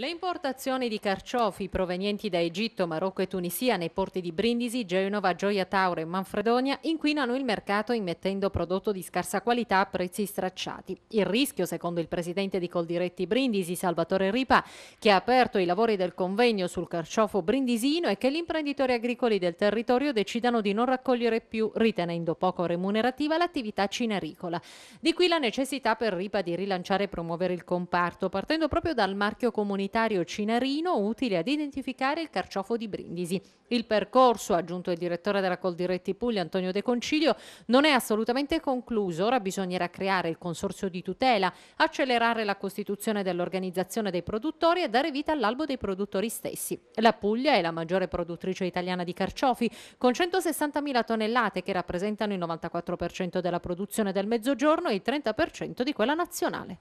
Le importazioni di carciofi provenienti da Egitto, Marocco e Tunisia nei porti di Brindisi, Genova, Gioia Tauro e Manfredonia inquinano il mercato immettendo prodotto di scarsa qualità a prezzi stracciati. Il rischio, secondo il presidente di Coldiretti Brindisi, Salvatore Ripa, che ha aperto i lavori del convegno sul carciofo brindisino, è che gli imprenditori agricoli del territorio decidano di non raccogliere più, ritenendo poco remunerativa l'attività cinericola. Di qui la necessità per Ripa di rilanciare e promuovere il comparto, partendo proprio dal marchio comunitario sanitario Cinarino utile ad identificare il carciofo di Brindisi. Il percorso, ha aggiunto il direttore della Coldiretti Puglia Antonio De Concilio, non è assolutamente concluso. Ora bisognerà creare il consorzio di tutela, accelerare la costituzione dell'organizzazione dei produttori e dare vita all'albo dei produttori stessi. La Puglia è la maggiore produttrice italiana di carciofi, con 160.000 tonnellate che rappresentano il 94% della produzione del Mezzogiorno e il 30% di quella nazionale.